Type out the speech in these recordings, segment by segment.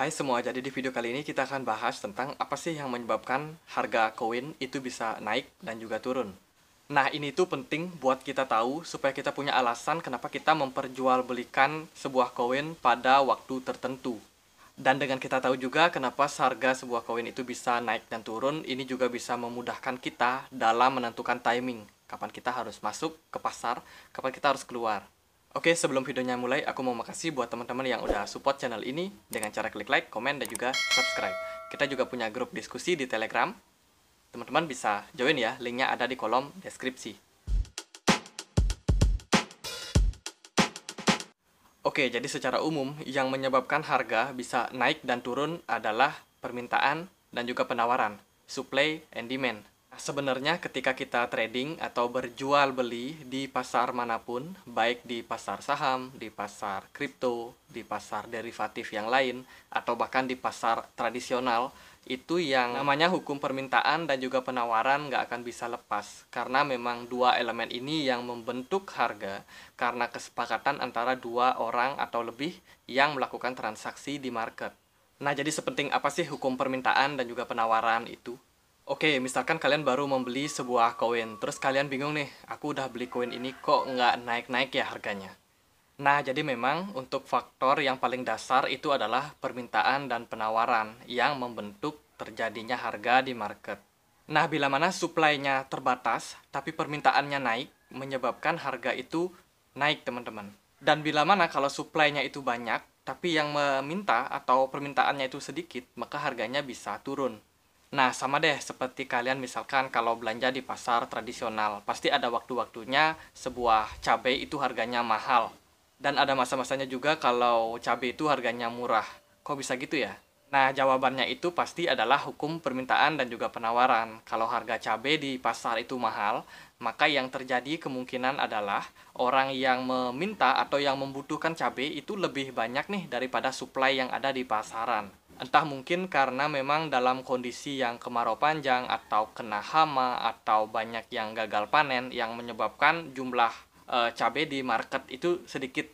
Hai semua, jadi di video kali ini kita akan bahas tentang apa sih yang menyebabkan harga koin itu bisa naik dan juga turun. Nah, ini tuh penting buat kita tahu supaya kita punya alasan kenapa kita memperjualbelikan sebuah koin pada waktu tertentu. Dan dengan kita tahu juga kenapa harga sebuah koin itu bisa naik dan turun, ini juga bisa memudahkan kita dalam menentukan timing, kapan kita harus masuk ke pasar, kapan kita harus keluar. Oke, sebelum videonya mulai, aku mau makasih buat teman-teman yang udah support channel ini dengan cara klik like, komen, dan juga subscribe. Kita juga punya grup diskusi di Telegram. Teman-teman bisa join ya, linknya ada di kolom deskripsi. Oke, jadi secara umum, yang menyebabkan harga bisa naik dan turun adalah permintaan dan juga penawaran, supply and demand sebenarnya ketika kita trading atau berjual beli di pasar manapun, baik di pasar saham, di pasar kripto, di pasar derivatif yang lain, atau bahkan di pasar tradisional, itu yang namanya hukum permintaan dan juga penawaran nggak akan bisa lepas. Karena memang dua elemen ini yang membentuk harga karena kesepakatan antara dua orang atau lebih yang melakukan transaksi di market. Nah, jadi sepenting apa sih hukum permintaan dan juga penawaran itu? Oke, okay, misalkan kalian baru membeli sebuah koin, terus kalian bingung nih, aku udah beli koin ini kok nggak naik-naik ya harganya. Nah, jadi memang untuk faktor yang paling dasar itu adalah permintaan dan penawaran yang membentuk terjadinya harga di market. Nah, bila mana suplainya terbatas, tapi permintaannya naik, menyebabkan harga itu naik, teman-teman. Dan bila mana kalau suplainya itu banyak, tapi yang meminta atau permintaannya itu sedikit, maka harganya bisa turun. Nah, sama deh seperti kalian misalkan kalau belanja di pasar tradisional, pasti ada waktu-waktunya sebuah cabai itu harganya mahal. Dan ada masa-masanya juga kalau cabai itu harganya murah. Kok bisa gitu ya? Nah, jawabannya itu pasti adalah hukum permintaan dan juga penawaran. Kalau harga cabai di pasar itu mahal, maka yang terjadi kemungkinan adalah orang yang meminta atau yang membutuhkan cabai itu lebih banyak nih daripada supply yang ada di pasaran. Entah mungkin karena memang dalam kondisi yang kemarau panjang atau kena hama atau banyak yang gagal panen yang menyebabkan jumlah e, cabai di market itu sedikit.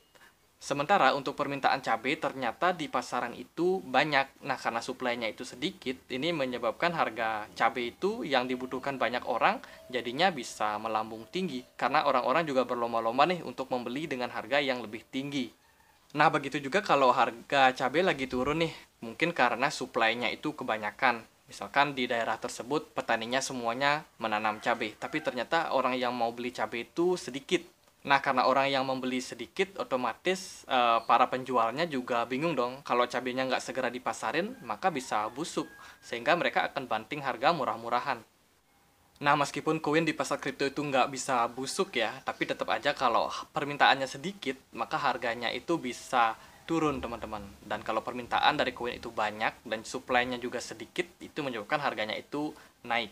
Sementara untuk permintaan cabai ternyata di pasaran itu banyak. Nah, karena suplainya itu sedikit, ini menyebabkan harga cabai itu yang dibutuhkan banyak orang jadinya bisa melambung tinggi karena orang-orang juga berlomba-lomba nih untuk membeli dengan harga yang lebih tinggi. Nah, begitu juga kalau harga cabai lagi turun nih, mungkin karena suplainya itu kebanyakan. Misalkan di daerah tersebut petaninya semuanya menanam cabai, tapi ternyata orang yang mau beli cabai itu sedikit. Nah, karena orang yang membeli sedikit, otomatis e, para penjualnya juga bingung dong. Kalau cabainya nggak segera dipasarin, maka bisa busuk, sehingga mereka akan banting harga murah-murahan. Nah, meskipun koin di pasar kripto itu nggak bisa busuk ya, tapi tetap aja kalau permintaannya sedikit, maka harganya itu bisa turun teman-teman. Dan kalau permintaan dari koin itu banyak dan suplainya juga sedikit, itu menyebabkan harganya itu naik.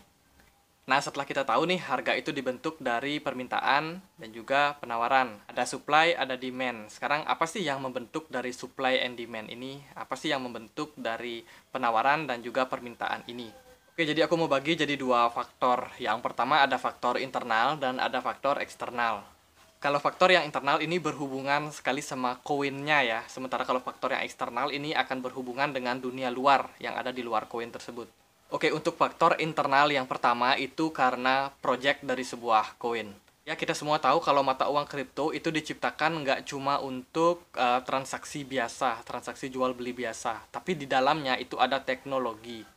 Nah, setelah kita tahu nih, harga itu dibentuk dari permintaan dan juga penawaran. Ada supply, ada demand. Sekarang, apa sih yang membentuk dari supply and demand ini? Apa sih yang membentuk dari penawaran dan juga permintaan ini? Oke, jadi aku mau bagi jadi dua faktor. Yang pertama ada faktor internal dan ada faktor eksternal. Kalau faktor yang internal ini berhubungan sekali sama koinnya ya, sementara kalau faktor yang eksternal ini akan berhubungan dengan dunia luar yang ada di luar koin tersebut. Oke, untuk faktor internal yang pertama itu karena project dari sebuah koin. Ya, kita semua tahu kalau mata uang kripto itu diciptakan nggak cuma untuk uh, transaksi biasa, transaksi jual beli biasa, tapi di dalamnya itu ada teknologi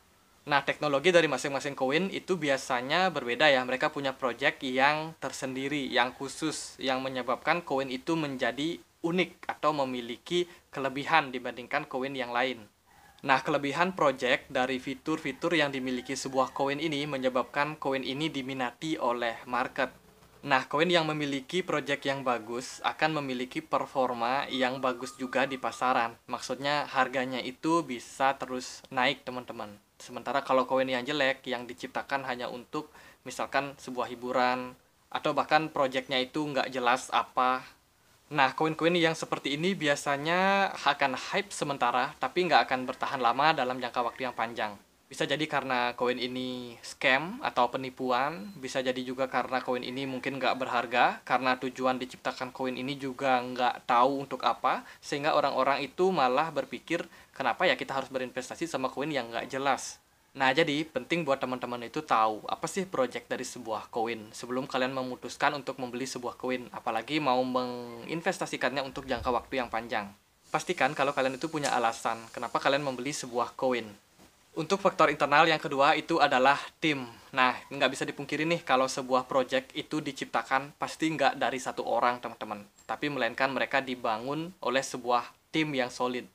Nah, teknologi dari masing-masing koin itu biasanya berbeda ya. Mereka punya project yang tersendiri, yang khusus, yang menyebabkan koin itu menjadi unik atau memiliki kelebihan dibandingkan koin yang lain. Nah, kelebihan project dari fitur-fitur yang dimiliki sebuah koin ini menyebabkan koin ini diminati oleh market. Nah, koin yang memiliki project yang bagus akan memiliki performa yang bagus juga di pasaran. Maksudnya harganya itu bisa terus naik, teman-teman. Sementara kalau koin yang jelek yang diciptakan hanya untuk misalkan sebuah hiburan atau bahkan projectnya itu nggak jelas apa. Nah, koin-koin yang seperti ini biasanya akan hype sementara, tapi nggak akan bertahan lama dalam jangka waktu yang panjang bisa jadi karena koin ini scam atau penipuan, bisa jadi juga karena koin ini mungkin nggak berharga, karena tujuan diciptakan koin ini juga nggak tahu untuk apa, sehingga orang-orang itu malah berpikir, kenapa ya kita harus berinvestasi sama koin yang nggak jelas. Nah, jadi penting buat teman-teman itu tahu apa sih project dari sebuah koin sebelum kalian memutuskan untuk membeli sebuah koin, apalagi mau menginvestasikannya untuk jangka waktu yang panjang. Pastikan kalau kalian itu punya alasan kenapa kalian membeli sebuah koin untuk faktor internal yang kedua itu adalah tim. Nah, nggak bisa dipungkiri nih kalau sebuah proyek itu diciptakan pasti nggak dari satu orang, teman-teman. Tapi melainkan mereka dibangun oleh sebuah tim yang solid.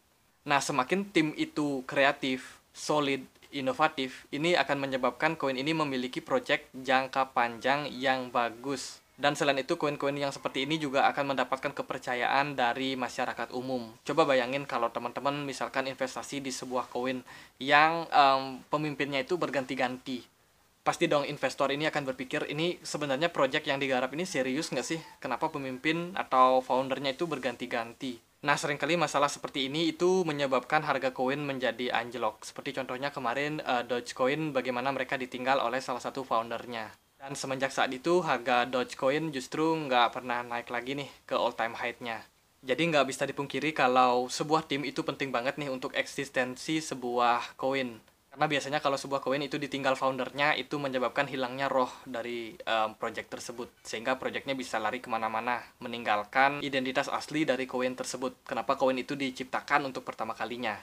Nah, semakin tim itu kreatif, solid, inovatif, ini akan menyebabkan koin ini memiliki proyek jangka panjang yang bagus. Dan selain itu, koin-koin yang seperti ini juga akan mendapatkan kepercayaan dari masyarakat umum. Coba bayangin kalau teman-teman misalkan investasi di sebuah koin yang um, pemimpinnya itu berganti-ganti. Pasti dong investor ini akan berpikir, ini sebenarnya proyek yang digarap ini serius nggak sih? Kenapa pemimpin atau foundernya itu berganti-ganti? Nah, seringkali masalah seperti ini itu menyebabkan harga koin menjadi anjlok. Seperti contohnya kemarin uh, Dogecoin bagaimana mereka ditinggal oleh salah satu foundernya. Dan semenjak saat itu harga Dogecoin justru nggak pernah naik lagi nih ke all time high-nya. Jadi nggak bisa dipungkiri kalau sebuah tim itu penting banget nih untuk eksistensi sebuah koin. Karena biasanya kalau sebuah koin itu ditinggal foundernya itu menyebabkan hilangnya roh dari um, project tersebut. Sehingga projectnya bisa lari kemana-mana, meninggalkan identitas asli dari koin tersebut. Kenapa koin itu diciptakan untuk pertama kalinya.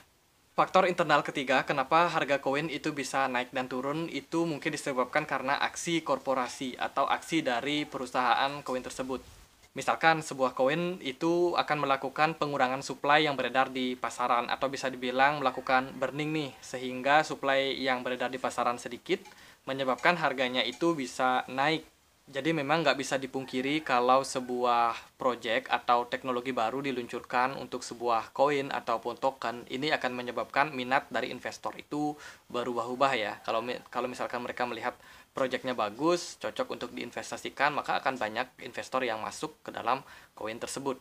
Faktor internal ketiga, kenapa harga koin itu bisa naik dan turun itu mungkin disebabkan karena aksi korporasi atau aksi dari perusahaan koin tersebut. Misalkan sebuah koin itu akan melakukan pengurangan supply yang beredar di pasaran atau bisa dibilang melakukan burning nih sehingga supply yang beredar di pasaran sedikit menyebabkan harganya itu bisa naik jadi memang nggak bisa dipungkiri kalau sebuah proyek atau teknologi baru diluncurkan untuk sebuah koin ataupun token ini akan menyebabkan minat dari investor itu berubah-ubah ya. Kalau kalau misalkan mereka melihat proyeknya bagus, cocok untuk diinvestasikan, maka akan banyak investor yang masuk ke dalam koin tersebut.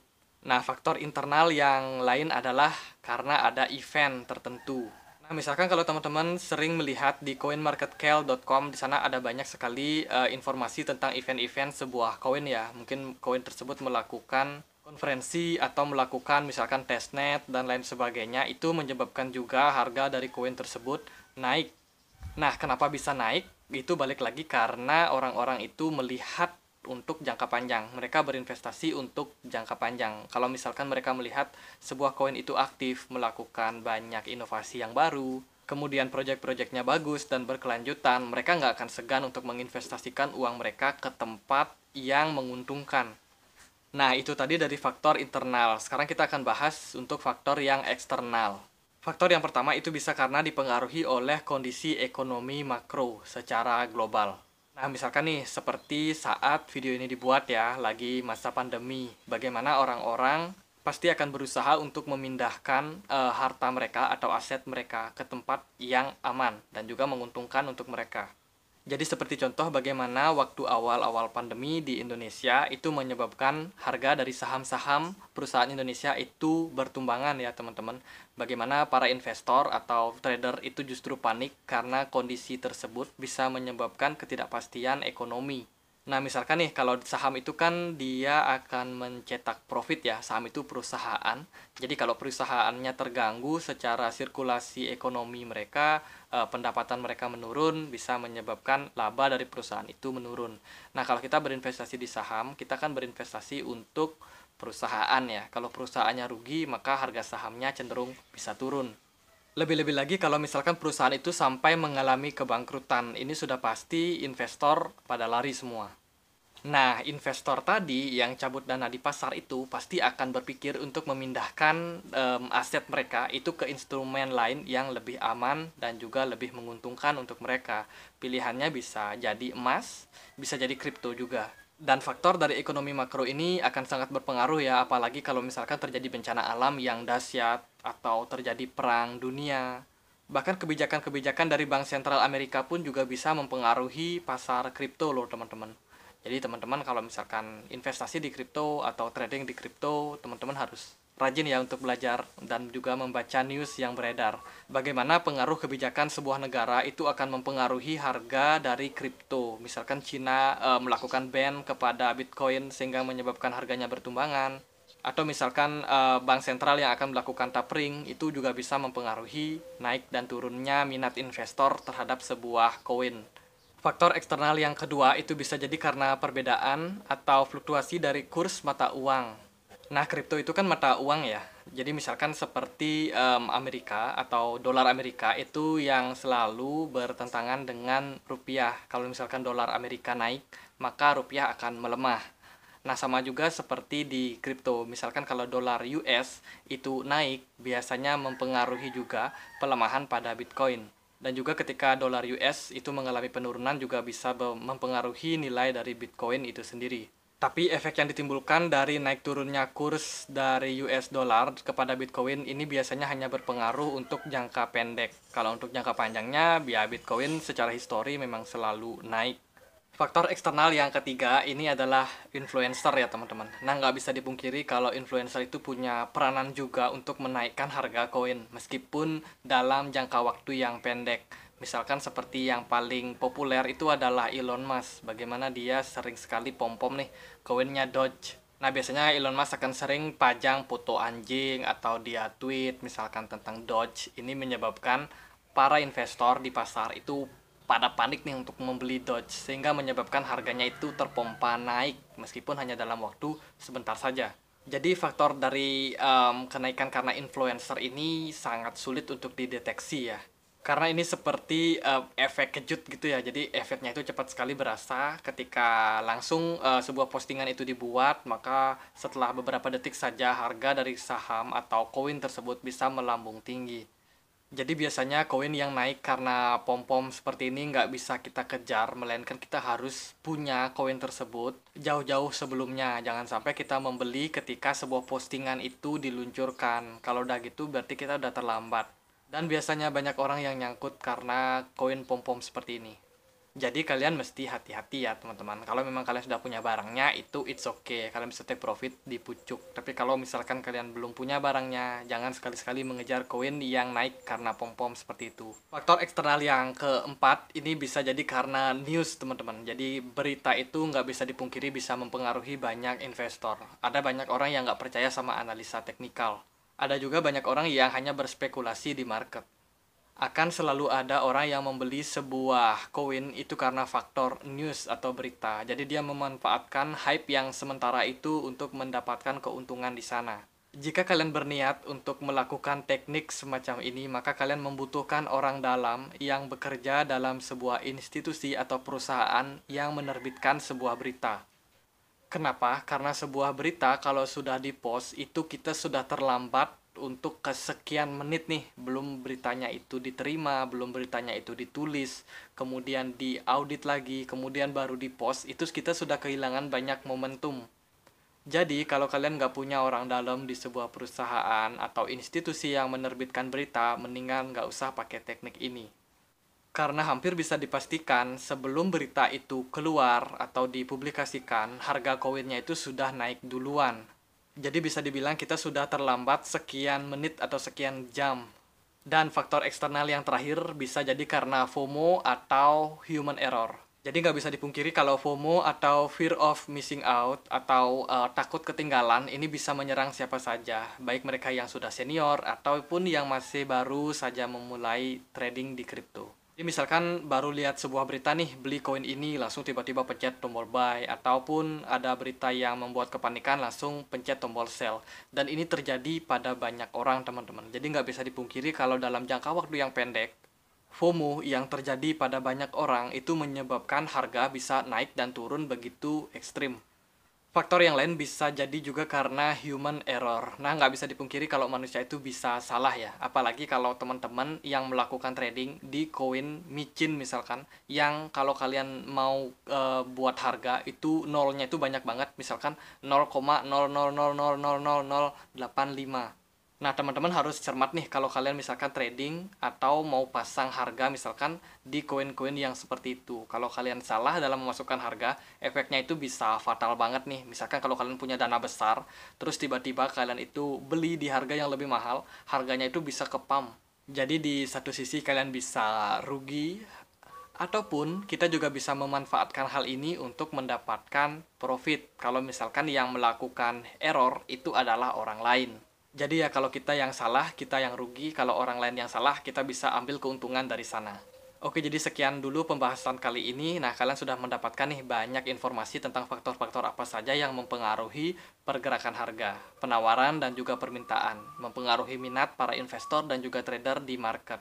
Nah, faktor internal yang lain adalah karena ada event tertentu Nah, misalkan kalau teman-teman sering melihat di coinmarketcal.com di sana ada banyak sekali uh, informasi tentang event-event sebuah koin ya. Mungkin koin tersebut melakukan konferensi atau melakukan misalkan testnet dan lain sebagainya itu menyebabkan juga harga dari koin tersebut naik. Nah, kenapa bisa naik? Itu balik lagi karena orang-orang itu melihat untuk jangka panjang. Mereka berinvestasi untuk jangka panjang. Kalau misalkan mereka melihat sebuah koin itu aktif, melakukan banyak inovasi yang baru, kemudian proyek-proyeknya bagus dan berkelanjutan, mereka nggak akan segan untuk menginvestasikan uang mereka ke tempat yang menguntungkan. Nah, itu tadi dari faktor internal. Sekarang kita akan bahas untuk faktor yang eksternal. Faktor yang pertama itu bisa karena dipengaruhi oleh kondisi ekonomi makro secara global. Nah, misalkan nih, seperti saat video ini dibuat ya, lagi masa pandemi, bagaimana orang-orang pasti akan berusaha untuk memindahkan e, harta mereka atau aset mereka ke tempat yang aman dan juga menguntungkan untuk mereka. Jadi seperti contoh bagaimana waktu awal-awal pandemi di Indonesia itu menyebabkan harga dari saham-saham perusahaan Indonesia itu bertumbangan ya teman-teman. Bagaimana para investor atau trader itu justru panik karena kondisi tersebut bisa menyebabkan ketidakpastian ekonomi Nah, misalkan nih kalau saham itu kan dia akan mencetak profit ya. Saham itu perusahaan. Jadi kalau perusahaannya terganggu secara sirkulasi ekonomi mereka, eh, pendapatan mereka menurun bisa menyebabkan laba dari perusahaan itu menurun. Nah, kalau kita berinvestasi di saham, kita kan berinvestasi untuk perusahaan ya. Kalau perusahaannya rugi, maka harga sahamnya cenderung bisa turun. Lebih-lebih lagi kalau misalkan perusahaan itu sampai mengalami kebangkrutan, ini sudah pasti investor pada lari semua. Nah, investor tadi yang cabut dana di pasar itu pasti akan berpikir untuk memindahkan um, aset mereka itu ke instrumen lain yang lebih aman dan juga lebih menguntungkan untuk mereka. Pilihannya bisa jadi emas, bisa jadi kripto juga dan faktor dari ekonomi makro ini akan sangat berpengaruh ya apalagi kalau misalkan terjadi bencana alam yang dahsyat atau terjadi perang dunia. Bahkan kebijakan-kebijakan dari Bank Sentral Amerika pun juga bisa mempengaruhi pasar kripto loh teman-teman. Jadi teman-teman kalau misalkan investasi di kripto atau trading di kripto, teman-teman harus rajin ya untuk belajar dan juga membaca news yang beredar. Bagaimana pengaruh kebijakan sebuah negara itu akan mempengaruhi harga dari kripto. Misalkan Cina e, eh, melakukan ban kepada Bitcoin sehingga menyebabkan harganya bertumbangan atau misalkan uh, bank sentral yang akan melakukan tapering itu juga bisa mempengaruhi naik dan turunnya minat investor terhadap sebuah koin. Faktor eksternal yang kedua itu bisa jadi karena perbedaan atau fluktuasi dari kurs mata uang. Nah, kripto itu kan mata uang ya. Jadi misalkan seperti um, Amerika atau dolar Amerika itu yang selalu bertentangan dengan rupiah. Kalau misalkan dolar Amerika naik, maka rupiah akan melemah Nah, sama juga seperti di kripto. Misalkan kalau dolar US itu naik, biasanya mempengaruhi juga pelemahan pada Bitcoin. Dan juga ketika dolar US itu mengalami penurunan juga bisa mempengaruhi nilai dari Bitcoin itu sendiri. Tapi efek yang ditimbulkan dari naik turunnya kurs dari US dollar kepada Bitcoin ini biasanya hanya berpengaruh untuk jangka pendek. Kalau untuk jangka panjangnya, biaya Bitcoin secara histori memang selalu naik. Faktor eksternal yang ketiga ini adalah influencer ya teman-teman. Nah nggak bisa dipungkiri kalau influencer itu punya peranan juga untuk menaikkan harga koin meskipun dalam jangka waktu yang pendek. Misalkan seperti yang paling populer itu adalah Elon Musk. Bagaimana dia sering sekali pom-pom nih koinnya Doge. Nah biasanya Elon Musk akan sering pajang foto anjing atau dia tweet misalkan tentang Doge. Ini menyebabkan para investor di pasar itu pada panik nih untuk membeli Dodge sehingga menyebabkan harganya itu terpompa naik meskipun hanya dalam waktu sebentar saja. Jadi faktor dari um, kenaikan karena influencer ini sangat sulit untuk dideteksi ya. Karena ini seperti um, efek kejut gitu ya. Jadi efeknya itu cepat sekali berasa ketika langsung uh, sebuah postingan itu dibuat, maka setelah beberapa detik saja harga dari saham atau koin tersebut bisa melambung tinggi. Jadi biasanya koin yang naik karena pom-pom seperti ini nggak bisa kita kejar, melainkan kita harus punya koin tersebut jauh-jauh sebelumnya. Jangan sampai kita membeli ketika sebuah postingan itu diluncurkan. Kalau udah gitu berarti kita udah terlambat. Dan biasanya banyak orang yang nyangkut karena koin pom-pom seperti ini jadi kalian mesti hati-hati ya teman-teman kalau memang kalian sudah punya barangnya itu it's okay kalian bisa take profit di pucuk tapi kalau misalkan kalian belum punya barangnya jangan sekali-sekali mengejar koin yang naik karena pom-pom seperti itu faktor eksternal yang keempat ini bisa jadi karena news teman-teman jadi berita itu nggak bisa dipungkiri bisa mempengaruhi banyak investor ada banyak orang yang nggak percaya sama analisa teknikal ada juga banyak orang yang hanya berspekulasi di market akan selalu ada orang yang membeli sebuah koin itu karena faktor news atau berita. Jadi dia memanfaatkan hype yang sementara itu untuk mendapatkan keuntungan di sana. Jika kalian berniat untuk melakukan teknik semacam ini, maka kalian membutuhkan orang dalam yang bekerja dalam sebuah institusi atau perusahaan yang menerbitkan sebuah berita. Kenapa? Karena sebuah berita kalau sudah di dipost itu kita sudah terlambat untuk kesekian menit nih belum beritanya itu diterima, belum beritanya itu ditulis, kemudian diaudit lagi, kemudian baru dipost, itu kita sudah kehilangan banyak momentum. Jadi kalau kalian nggak punya orang dalam di sebuah perusahaan atau institusi yang menerbitkan berita, mendingan nggak usah pakai teknik ini. Karena hampir bisa dipastikan sebelum berita itu keluar atau dipublikasikan, harga koinnya itu sudah naik duluan jadi bisa dibilang kita sudah terlambat sekian menit atau sekian jam. Dan faktor eksternal yang terakhir bisa jadi karena FOMO atau human error. Jadi nggak bisa dipungkiri kalau FOMO atau fear of missing out atau uh, takut ketinggalan ini bisa menyerang siapa saja, baik mereka yang sudah senior ataupun yang masih baru saja memulai trading di kripto. Jadi misalkan baru lihat sebuah berita nih, beli koin ini langsung tiba-tiba pencet tombol buy ataupun ada berita yang membuat kepanikan langsung pencet tombol sell. Dan ini terjadi pada banyak orang teman-teman. Jadi nggak bisa dipungkiri kalau dalam jangka waktu yang pendek FOMO yang terjadi pada banyak orang itu menyebabkan harga bisa naik dan turun begitu ekstrim faktor yang lain bisa jadi juga karena human error. Nah, nggak bisa dipungkiri kalau manusia itu bisa salah ya. Apalagi kalau teman-teman yang melakukan trading di koin micin misalkan, yang kalau kalian mau e, buat harga itu nolnya itu banyak banget, misalkan 0,000000085 Nah, teman-teman harus cermat nih kalau kalian misalkan trading atau mau pasang harga misalkan di koin-koin yang seperti itu. Kalau kalian salah dalam memasukkan harga, efeknya itu bisa fatal banget nih. Misalkan kalau kalian punya dana besar, terus tiba-tiba kalian itu beli di harga yang lebih mahal, harganya itu bisa kepam. Jadi di satu sisi kalian bisa rugi ataupun kita juga bisa memanfaatkan hal ini untuk mendapatkan profit. Kalau misalkan yang melakukan error itu adalah orang lain. Jadi ya kalau kita yang salah, kita yang rugi, kalau orang lain yang salah, kita bisa ambil keuntungan dari sana. Oke, jadi sekian dulu pembahasan kali ini. Nah, kalian sudah mendapatkan nih banyak informasi tentang faktor-faktor apa saja yang mempengaruhi pergerakan harga, penawaran dan juga permintaan, mempengaruhi minat para investor dan juga trader di market.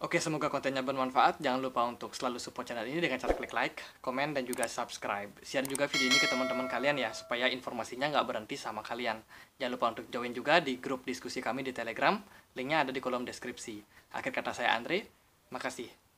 Oke, semoga kontennya bermanfaat. Jangan lupa untuk selalu support channel ini dengan cara klik like, komen, dan juga subscribe. Share juga video ini ke teman-teman kalian ya, supaya informasinya nggak berhenti sama kalian. Jangan lupa untuk join juga di grup diskusi kami di Telegram. Linknya ada di kolom deskripsi. Akhir kata saya Andre, makasih.